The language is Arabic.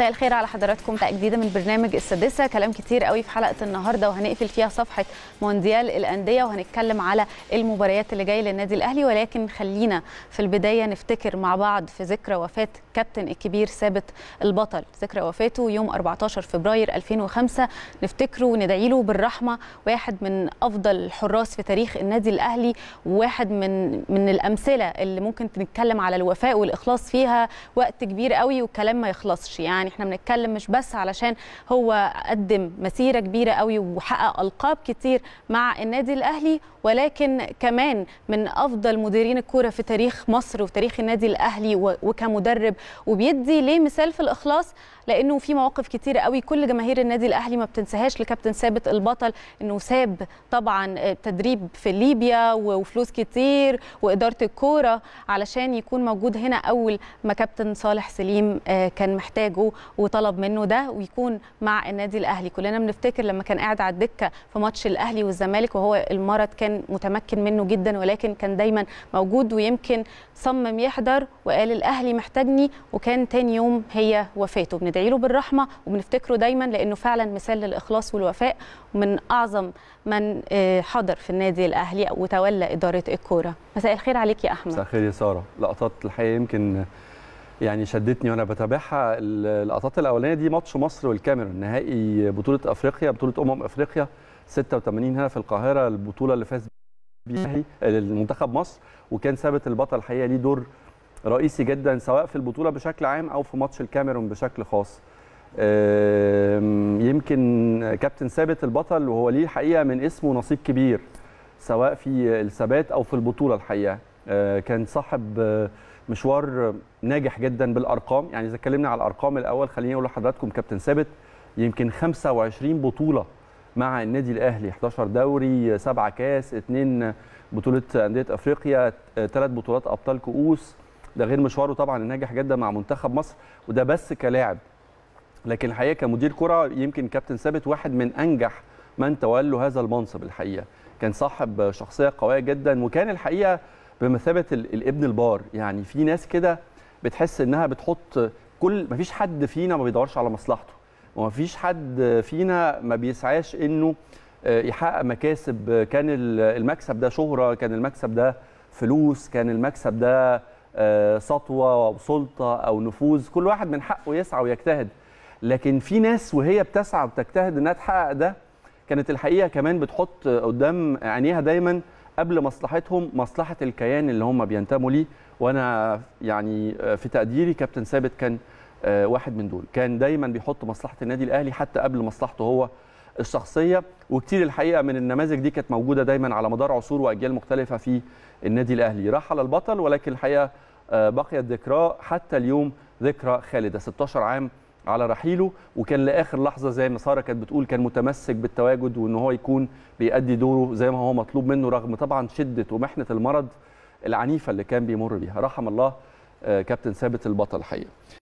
مساء الخير على حضراتكم جديده من برنامج السادسه كلام كتير قوي في حلقه النهارده وهنقفل فيها صفحه مونديال الانديه وهنتكلم على المباريات اللي جايه للنادي الاهلي ولكن خلينا في البدايه نفتكر مع بعض في ذكرى وفاه كابتن الكبير ثابت البطل ذكرى وفاته يوم 14 فبراير 2005 نفتكره وندعي له بالرحمه واحد من افضل الحراس في تاريخ النادي الاهلي وواحد من من الامثله اللي ممكن نتكلم على الوفاء والاخلاص فيها وقت كبير قوي والكلام ما يخلصش يعني احنا بنتكلم مش بس علشان هو قدم مسيره كبيره قوي وحقق القاب كتير مع النادي الاهلي ولكن كمان من افضل مديرين الكوره في تاريخ مصر وتاريخ النادي الاهلي وكمدرب وبيدي ليه مثال في الاخلاص لانه في مواقف كتير قوي كل جماهير النادي الاهلي ما بتنساهاش لكابتن ثابت البطل انه ساب طبعا تدريب في ليبيا وفلوس كتير واداره الكوره علشان يكون موجود هنا اول ما كابتن صالح سليم آه، كان محتاجه وطلب منه ده ويكون مع النادي الاهلي كلنا بنفتكر لما كان قاعد على الدكه في ماتش الاهلي والزمالك وهو المرض كان متمكن منه جدا ولكن كان دايما موجود ويمكن صمم يحضر وقال الاهلي محتاجني وكان تاني يوم هي وفاته بندعي له بالرحمه وبنفتكره دايما لانه فعلا مثال للاخلاص والوفاء من اعظم من آه، حضر في النادي الاهلي وتولى اداره الكوره مساء الخير عليك يا احمد مساء الخير يا ساره لقطات الحقيقه يمكن يعني شدتني وانا بتابعها اللقطات الاولانيه دي ماتش مصر والكاميرون نهائي بطوله افريقيا بطوله امم افريقيا 86 هنا في القاهره البطوله اللي فاز بيها المنتخب مصر وكان ثابت البطل الحقيقه ليه دور رئيسي جدا سواء في البطوله بشكل عام او في ماتش الكاميرون بشكل خاص يمكن كابتن ثابت البطل وهو ليه حقيقه من اسمه نصيب كبير سواء في الثبات او في البطوله الحقيقه آه، كان صاحب مشوار ناجح جدا بالارقام يعني اذا اتكلمنا على الارقام الاول خليني اقول لحضراتكم كابتن ثابت يمكن 25 بطوله مع النادي الاهلي 11 دوري 7 كاس 2 بطوله انديه افريقيا 3 بطولات ابطال كؤوس ده غير مشواره طبعا الناجح جدا مع منتخب مصر وده بس كلاعب لكن الحقيقه كمدير كره يمكن كابتن ثابت واحد من انجح من تولوا هذا المنصب الحقيقه كان صاحب شخصيه قويه جدا وكان الحقيقه بمثابه الابن البار يعني في ناس كده بتحس انها بتحط كل ما فيش حد فينا ما بيدورش على مصلحته وما فيش حد فينا ما بيسعاش انه آه، يحقق مكاسب كان المكسب ده شهره كان المكسب ده فلوس كان المكسب ده آه، سطوه او سلطه او نفوذ كل واحد من حقه يسعى ويجتهد لكن في ناس وهي بتسعى وبتجتهد انها تحقق ده كانت الحقيقه كمان بتحط قدام عينيها دايما قبل مصلحتهم مصلحه الكيان اللي هم بينتموا ليه وانا يعني في تقديري كابتن ثابت كان آه، واحد من دول كان دايما بيحط مصلحه النادي الاهلي حتى قبل مصلحته هو الشخصيه وكتير الحقيقه من النماذج دي كانت موجوده دايما على مدار عصور واجيال مختلفه في النادي الاهلي رحل البطل ولكن الحقيقه آه، بقيت ذكراه حتى اليوم ذكرى خالده 16 عام على رحيله وكان لاخر لحظه زي ما ساره كانت بتقول كان متمسك بالتواجد وان هو يكون بيأدي دوره زي ما هو مطلوب منه رغم طبعا شده ومحنه المرض العنيفه اللي كان بيمر بيها رحم الله آه، كابتن ثابت البطل حقيقه